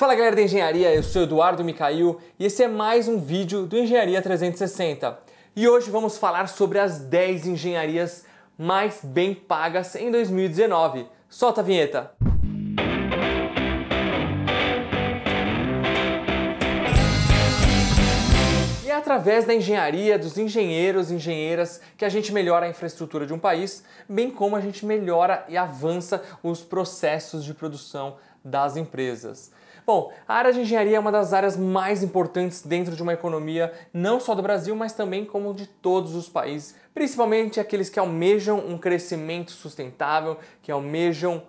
Fala galera da engenharia, eu sou Eduardo Micail e esse é mais um vídeo do Engenharia 360. E hoje vamos falar sobre as 10 engenharias mais bem pagas em 2019. Solta a vinheta! através da engenharia, dos engenheiros e engenheiras, que a gente melhora a infraestrutura de um país, bem como a gente melhora e avança os processos de produção das empresas. Bom, a área de engenharia é uma das áreas mais importantes dentro de uma economia, não só do Brasil, mas também como de todos os países, principalmente aqueles que almejam um crescimento sustentável, que almejam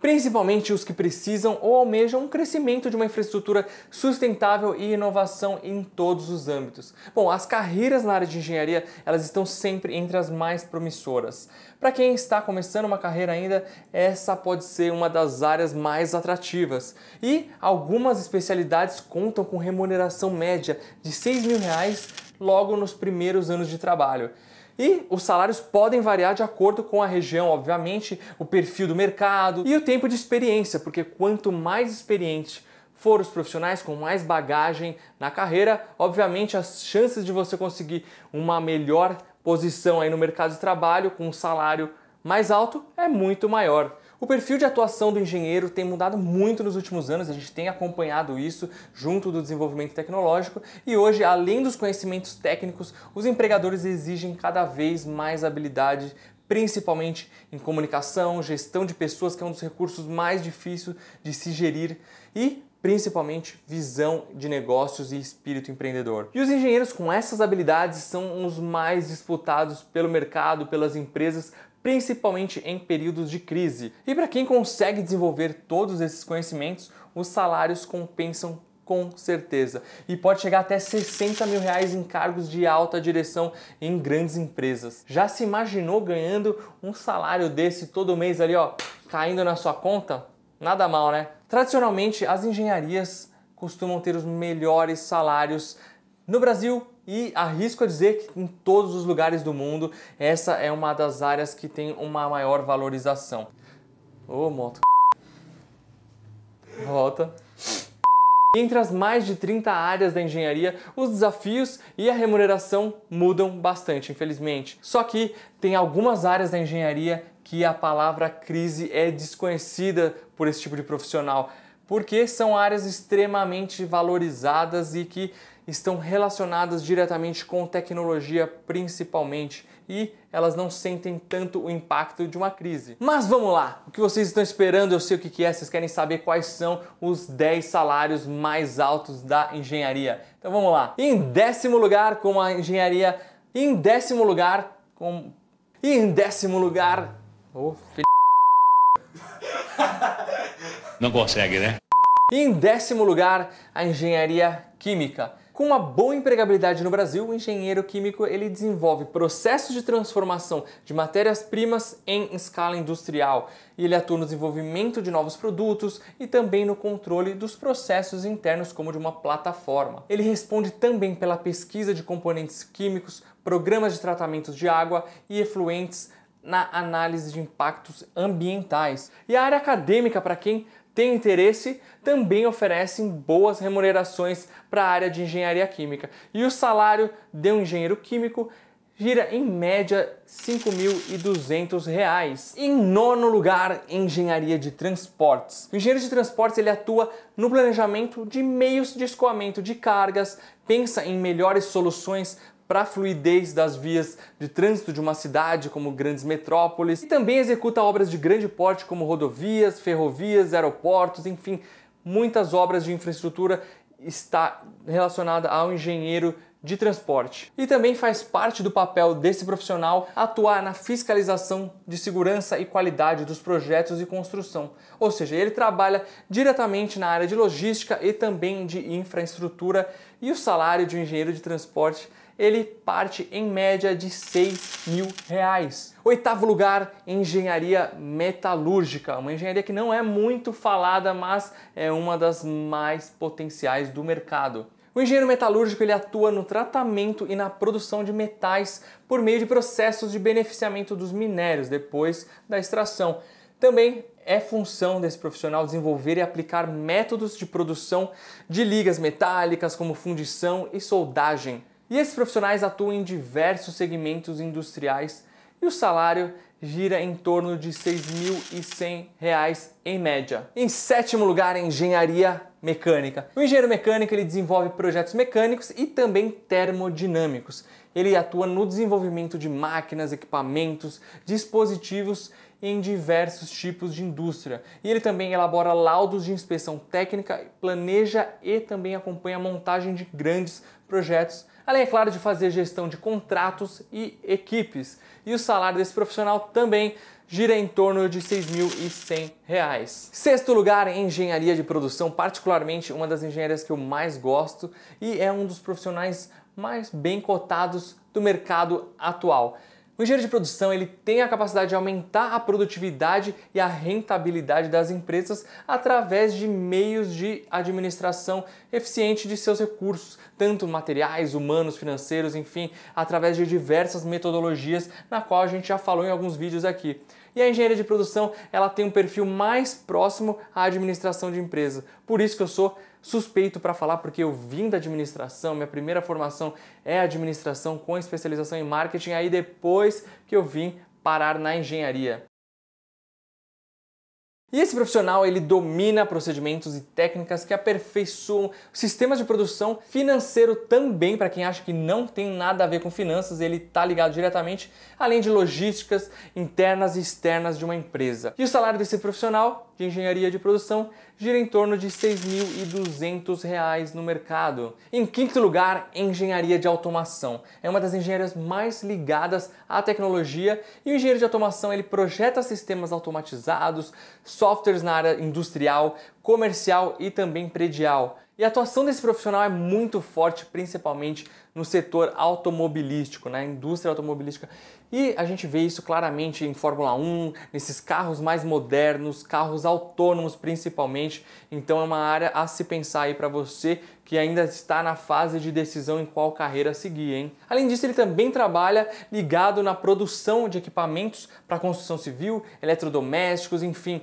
principalmente os que precisam ou almejam um crescimento de uma infraestrutura sustentável e inovação em todos os âmbitos. Bom, as carreiras na área de engenharia, elas estão sempre entre as mais promissoras. Para quem está começando uma carreira ainda, essa pode ser uma das áreas mais atrativas. E algumas especialidades contam com remuneração média de 6 mil reais logo nos primeiros anos de trabalho. E os salários podem variar de acordo com a região, obviamente, o perfil do mercado e o tempo de experiência, porque quanto mais experiente for os profissionais com mais bagagem na carreira, obviamente as chances de você conseguir uma melhor posição aí no mercado de trabalho com um salário mais alto é muito maior. O perfil de atuação do engenheiro tem mudado muito nos últimos anos, a gente tem acompanhado isso junto do desenvolvimento tecnológico e hoje, além dos conhecimentos técnicos, os empregadores exigem cada vez mais habilidade principalmente em comunicação, gestão de pessoas, que é um dos recursos mais difíceis de se gerir e principalmente visão de negócios e espírito empreendedor. E os engenheiros com essas habilidades são os mais disputados pelo mercado, pelas empresas, principalmente em períodos de crise. E para quem consegue desenvolver todos esses conhecimentos, os salários compensam com certeza. E pode chegar até 60 mil reais em cargos de alta direção em grandes empresas. Já se imaginou ganhando um salário desse todo mês ali, ó, caindo na sua conta? Nada mal, né? Tradicionalmente, as engenharias costumam ter os melhores salários no Brasil e arrisco a dizer que em todos os lugares do mundo, essa é uma das áreas que tem uma maior valorização. Ô, oh, moto. Volta. Entre as mais de 30 áreas da engenharia, os desafios e a remuneração mudam bastante, infelizmente. Só que tem algumas áreas da engenharia que a palavra crise é desconhecida por esse tipo de profissional, porque são áreas extremamente valorizadas e que estão relacionadas diretamente com tecnologia, principalmente, e elas não sentem tanto o impacto de uma crise. Mas vamos lá! O que vocês estão esperando? Eu sei o que é, vocês querem saber quais são os 10 salários mais altos da engenharia. Então vamos lá! Em décimo lugar, com a engenharia. Em décimo lugar, com. em décimo lugar. Oh, filho. Não consegue, né? Em décimo lugar, a engenharia química. Com uma boa empregabilidade no Brasil, o engenheiro químico ele desenvolve processos de transformação de matérias-primas em escala industrial e ele atua no desenvolvimento de novos produtos e também no controle dos processos internos como de uma plataforma. Ele responde também pela pesquisa de componentes químicos, programas de tratamentos de água e efluentes na análise de impactos ambientais. E a área acadêmica para quem tem interesse, também oferecem boas remunerações para a área de engenharia química. E o salário de um engenheiro químico gira em média R$ 5.200. Em nono lugar, engenharia de transportes. O engenheiro de transportes ele atua no planejamento de meios de escoamento de cargas, pensa em melhores soluções para a fluidez das vias de trânsito de uma cidade como grandes metrópoles e também executa obras de grande porte como rodovias, ferrovias, aeroportos, enfim, muitas obras de infraestrutura está relacionada ao engenheiro de transporte. E também faz parte do papel desse profissional atuar na fiscalização de segurança e qualidade dos projetos de construção. Ou seja, ele trabalha diretamente na área de logística e também de infraestrutura, e o salário de um engenheiro de transporte ele parte em média de 6 mil reais. Oitavo lugar, engenharia metalúrgica, uma engenharia que não é muito falada, mas é uma das mais potenciais do mercado. O engenheiro metalúrgico ele atua no tratamento e na produção de metais por meio de processos de beneficiamento dos minérios depois da extração. Também é função desse profissional desenvolver e aplicar métodos de produção de ligas metálicas, como fundição e soldagem. E esses profissionais atuam em diversos segmentos industriais e o salário gira em torno de R$ 6.100 em média. Em sétimo lugar, engenharia mecânica. O engenheiro mecânico ele desenvolve projetos mecânicos e também termodinâmicos. Ele atua no desenvolvimento de máquinas, equipamentos, dispositivos em diversos tipos de indústria. E ele também elabora laudos de inspeção técnica, planeja e também acompanha a montagem de grandes projetos, além, é claro, de fazer gestão de contratos e equipes. E o salário desse profissional também gira em torno de R$ 6.100. Sexto lugar, engenharia de produção, particularmente uma das engenharias que eu mais gosto e é um dos profissionais mais bem cotados do mercado atual. O engenheiro de produção ele tem a capacidade de aumentar a produtividade e a rentabilidade das empresas através de meios de administração eficiente de seus recursos, tanto materiais, humanos, financeiros, enfim, através de diversas metodologias, na qual a gente já falou em alguns vídeos aqui. E a engenharia de produção ela tem um perfil mais próximo à administração de empresa. Por isso que eu sou suspeito para falar porque eu vim da administração, minha primeira formação é administração com especialização em marketing, aí depois que eu vim parar na engenharia. E esse profissional ele domina procedimentos e técnicas que aperfeiçoam sistemas de produção financeiro também para quem acha que não tem nada a ver com finanças, ele está ligado diretamente, além de logísticas internas e externas de uma empresa. E o salário desse profissional de engenharia de produção gira em torno de R$ 6.200 no mercado. Em quinto lugar, engenharia de automação. É uma das engenharias mais ligadas à tecnologia e o engenheiro de automação ele projeta sistemas automatizados, softwares na área industrial, comercial e também predial. E a atuação desse profissional é muito forte, principalmente no setor automobilístico, na né? indústria automobilística. E a gente vê isso claramente em Fórmula 1, nesses carros mais modernos, carros autônomos principalmente. Então é uma área a se pensar aí para você que ainda está na fase de decisão em qual carreira seguir, hein? Além disso, ele também trabalha ligado na produção de equipamentos para construção civil, eletrodomésticos, enfim,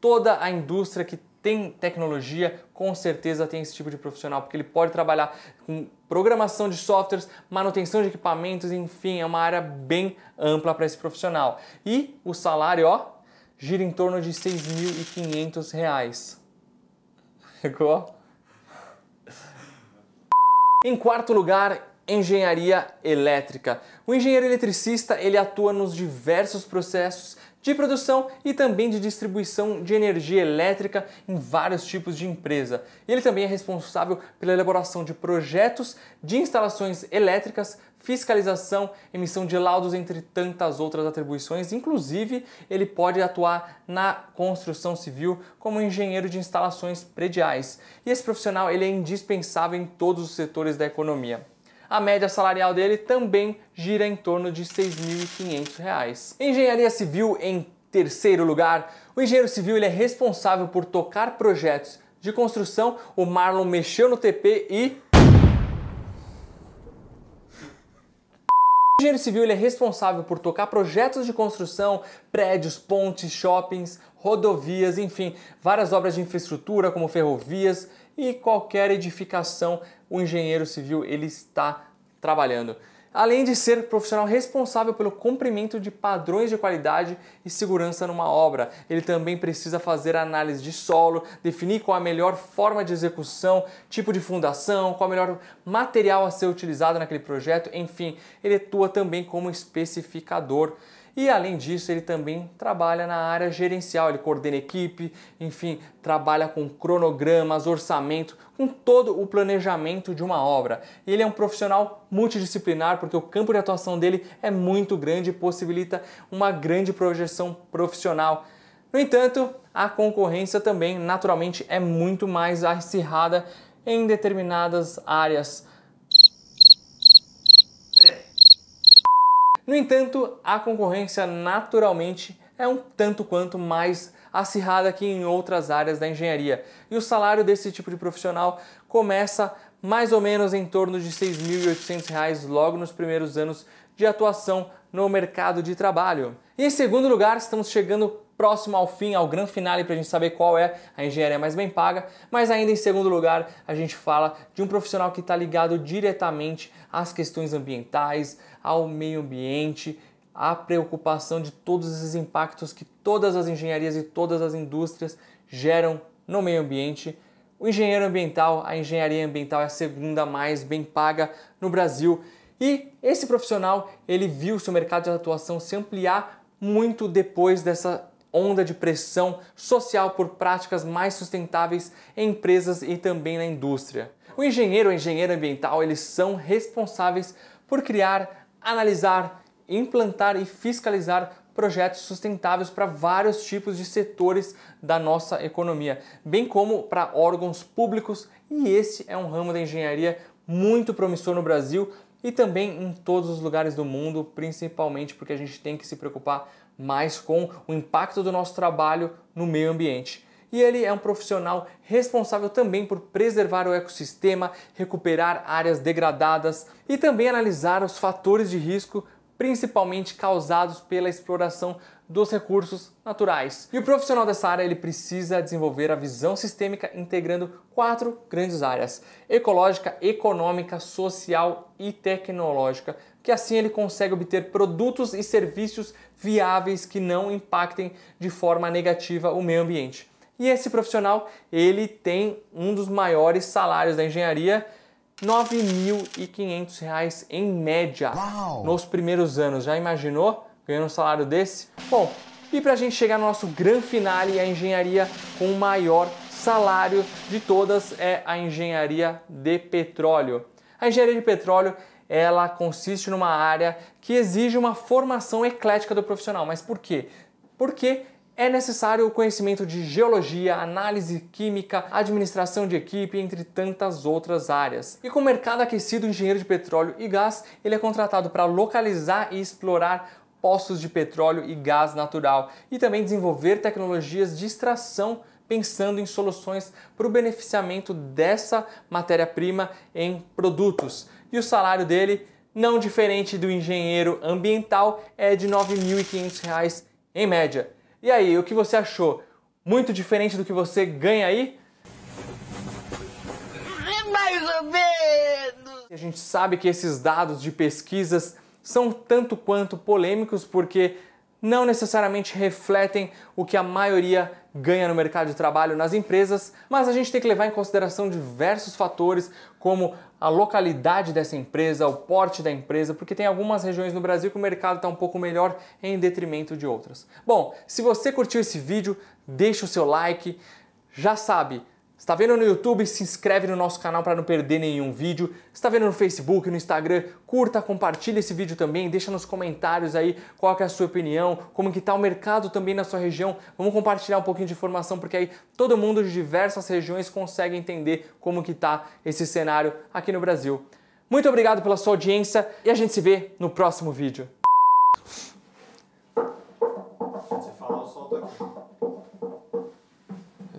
toda a indústria que tem tecnologia, com certeza tem esse tipo de profissional, porque ele pode trabalhar com programação de softwares, manutenção de equipamentos, enfim, é uma área bem ampla para esse profissional. E o salário, ó, gira em torno de R$ 6.500. Ficou? Em quarto lugar, engenharia elétrica. O engenheiro eletricista ele atua nos diversos processos de produção e também de distribuição de energia elétrica em vários tipos de empresa. Ele também é responsável pela elaboração de projetos de instalações elétricas, fiscalização, emissão de laudos, entre tantas outras atribuições. Inclusive, ele pode atuar na construção civil como engenheiro de instalações prediais. E esse profissional ele é indispensável em todos os setores da economia a média salarial dele também gira em torno de R$ 6.500. Engenharia civil em terceiro lugar. O engenheiro civil ele é responsável por tocar projetos de construção. O Marlon mexeu no TP e O engenheiro civil ele é responsável por tocar projetos de construção, prédios, pontes, shoppings, rodovias, enfim, várias obras de infraestrutura como ferrovias e qualquer edificação o engenheiro civil ele está trabalhando. Além de ser profissional responsável pelo cumprimento de padrões de qualidade e segurança numa obra, ele também precisa fazer análise de solo, definir qual a melhor forma de execução, tipo de fundação, qual o melhor material a ser utilizado naquele projeto, enfim, ele atua também como especificador. E além disso, ele também trabalha na área gerencial, ele coordena equipe, enfim, trabalha com cronogramas, orçamento, com todo o planejamento de uma obra. Ele é um profissional multidisciplinar porque o campo de atuação dele é muito grande e possibilita uma grande projeção profissional. No entanto, a concorrência também naturalmente é muito mais acirrada em determinadas áreas No entanto, a concorrência naturalmente é um tanto quanto mais acirrada que em outras áreas da engenharia, e o salário desse tipo de profissional começa mais ou menos em torno de R$ 6.800 logo nos primeiros anos de atuação no mercado de trabalho. E em segundo lugar, estamos chegando próximo ao fim, ao grande finale, para a gente saber qual é a engenharia mais bem paga. Mas ainda em segundo lugar, a gente fala de um profissional que está ligado diretamente às questões ambientais, ao meio ambiente, à preocupação de todos esses impactos que todas as engenharias e todas as indústrias geram no meio ambiente. O engenheiro ambiental, a engenharia ambiental é a segunda mais bem paga no Brasil. E esse profissional, ele viu seu mercado de atuação se ampliar muito depois dessa onda de pressão social por práticas mais sustentáveis em empresas e também na indústria. O engenheiro e engenheira ambiental, eles são responsáveis por criar analisar, implantar e fiscalizar projetos sustentáveis para vários tipos de setores da nossa economia, bem como para órgãos públicos, e esse é um ramo da engenharia muito promissor no Brasil e também em todos os lugares do mundo, principalmente porque a gente tem que se preocupar mais com o impacto do nosso trabalho no meio ambiente e ele é um profissional responsável também por preservar o ecossistema, recuperar áreas degradadas e também analisar os fatores de risco principalmente causados pela exploração dos recursos naturais. E o profissional dessa área ele precisa desenvolver a visão sistêmica integrando quatro grandes áreas: ecológica, econômica, social e tecnológica, que assim ele consegue obter produtos e serviços viáveis que não impactem de forma negativa o meio ambiente. E esse profissional, ele tem um dos maiores salários da engenharia, R$ 9.500 em média Uau. nos primeiros anos. Já imaginou ganhando um salário desse? Bom, e para a gente chegar no nosso grande finale, a engenharia com o maior salário de todas é a engenharia de petróleo. A engenharia de petróleo ela consiste numa área que exige uma formação eclética do profissional. Mas por quê? Porque é necessário o conhecimento de geologia, análise química, administração de equipe, entre tantas outras áreas. E com o mercado aquecido, o engenheiro de petróleo e gás ele é contratado para localizar e explorar poços de petróleo e gás natural e também desenvolver tecnologias de extração pensando em soluções para o beneficiamento dessa matéria-prima em produtos. E o salário dele, não diferente do engenheiro ambiental, é de R$ 9.500 em média. E aí, o que você achou? Muito diferente do que você ganha aí? É mais ou menos! A gente sabe que esses dados de pesquisas são tanto quanto polêmicos porque não necessariamente refletem o que a maioria ganha no mercado de trabalho nas empresas, mas a gente tem que levar em consideração diversos fatores, como a localidade dessa empresa, o porte da empresa, porque tem algumas regiões no Brasil que o mercado está um pouco melhor em detrimento de outras. Bom, se você curtiu esse vídeo, deixa o seu like. Já sabe, está vendo no YouTube, se inscreve no nosso canal para não perder nenhum vídeo. está vendo no Facebook, no Instagram, curta, compartilha esse vídeo também, deixa nos comentários aí qual é a sua opinião, como que está o mercado também na sua região. Vamos compartilhar um pouquinho de informação porque aí todo mundo de diversas regiões consegue entender como que está esse cenário aqui no Brasil. Muito obrigado pela sua audiência e a gente se vê no próximo vídeo.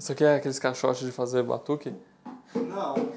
Você quer aqueles caixotes de fazer batuque? Não.